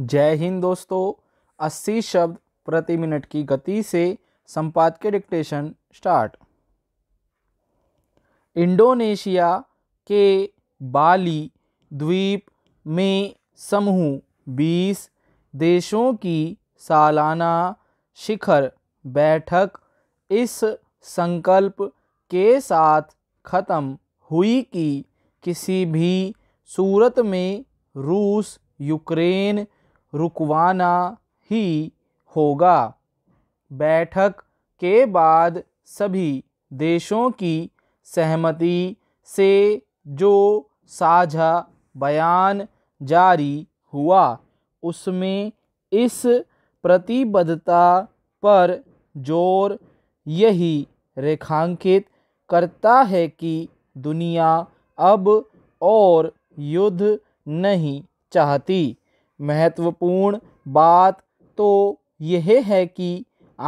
जय हिंद दोस्तों 80 शब्द प्रति मिनट की गति से संपादकीय डिक्टेशन स्टार्ट इंडोनेशिया के बाली द्वीप में समूह 20 देशों की सालाना शिखर बैठक इस संकल्प के साथ ख़त्म हुई कि किसी भी सूरत में रूस यूक्रेन रुकवाना ही होगा बैठक के बाद सभी देशों की सहमति से जो साझा बयान जारी हुआ उसमें इस प्रतिबद्धता पर जोर यही रेखांकित करता है कि दुनिया अब और युद्ध नहीं चाहती महत्वपूर्ण बात तो यह है कि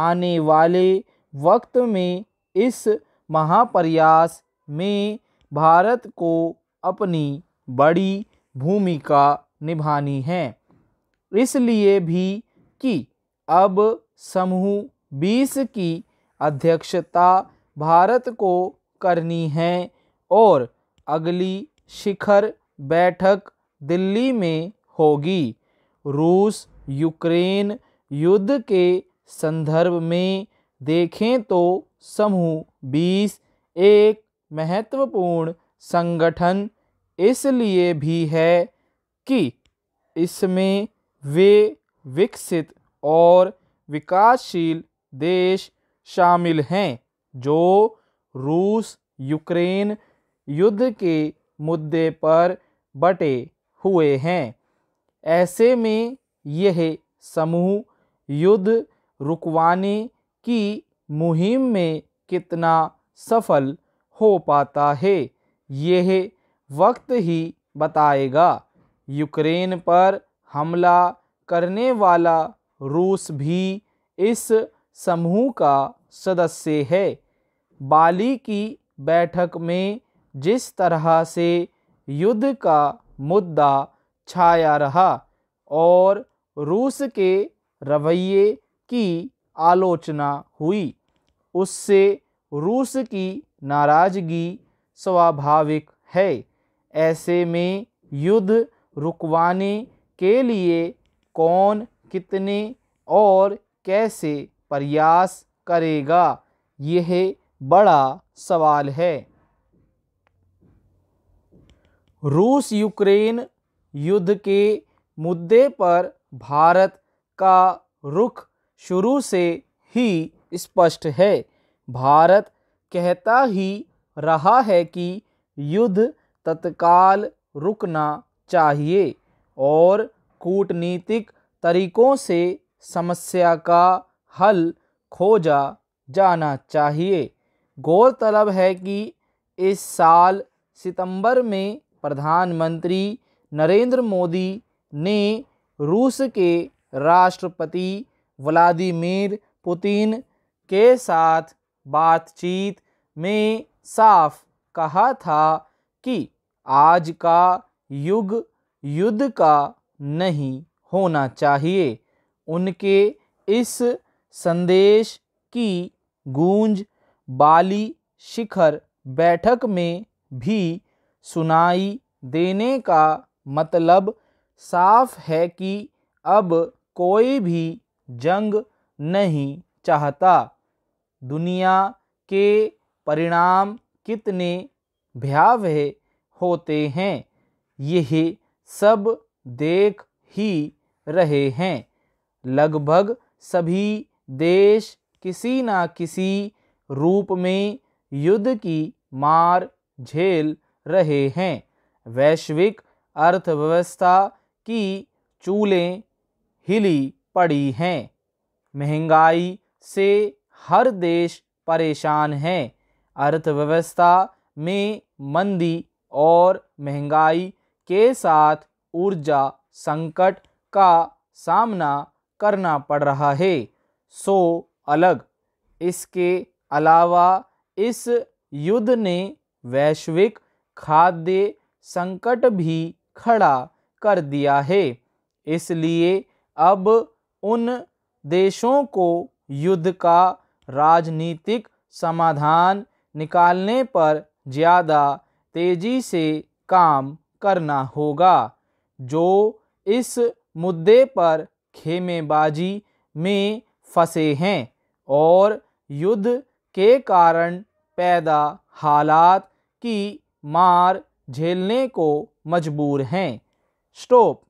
आने वाले वक्त में इस महाप्रयास में भारत को अपनी बड़ी भूमिका निभानी है इसलिए भी कि अब समूह बीस की अध्यक्षता भारत को करनी है और अगली शिखर बैठक दिल्ली में होगी रूस यूक्रेन युद्ध के संदर्भ में देखें तो समूह बीस एक महत्वपूर्ण संगठन इसलिए भी है कि इसमें वे विकसित और विकासशील देश शामिल हैं जो रूस यूक्रेन युद्ध के मुद्दे पर बटे हुए हैं ऐसे में यह समूह युद्ध रुकवाने की मुहिम में कितना सफल हो पाता है यह वक्त ही बताएगा यूक्रेन पर हमला करने वाला रूस भी इस समूह का सदस्य है बाली की बैठक में जिस तरह से युद्ध का मुद्दा छाया रहा और रूस के रवैये की आलोचना हुई उससे रूस की नाराज़गी स्वाभाविक है ऐसे में युद्ध रुकवाने के लिए कौन कितने और कैसे प्रयास करेगा यह बड़ा सवाल है रूस यूक्रेन युद्ध के मुद्दे पर भारत का रुख शुरू से ही स्पष्ट है भारत कहता ही रहा है कि युद्ध तत्काल रुकना चाहिए और कूटनीतिक तरीकों से समस्या का हल खोजा जाना चाहिए गौरतलब है कि इस साल सितंबर में प्रधानमंत्री नरेंद्र मोदी ने रूस के राष्ट्रपति व्लादिमीर पुतिन के साथ बातचीत में साफ कहा था कि आज का युग युद्ध का नहीं होना चाहिए उनके इस संदेश की गूंज बाली शिखर बैठक में भी सुनाई देने का मतलब साफ है कि अब कोई भी जंग नहीं चाहता दुनिया के परिणाम कितने भयावह होते हैं यह सब देख ही रहे हैं लगभग सभी देश किसी ना किसी रूप में युद्ध की मार झेल रहे हैं वैश्विक अर्थव्यवस्था की चूलें हिली पड़ी हैं महंगाई से हर देश परेशान है अर्थव्यवस्था में मंदी और महंगाई के साथ ऊर्जा संकट का सामना करना पड़ रहा है सो अलग इसके अलावा इस युद्ध ने वैश्विक खाद्य संकट भी खड़ा कर दिया है इसलिए अब उन देशों को युद्ध का राजनीतिक समाधान निकालने पर ज़्यादा तेज़ी से काम करना होगा जो इस मुद्दे पर खेमेबाजी में फंसे हैं और युद्ध के कारण पैदा हालात की मार झेलने को मजबूर हैं स्टॉप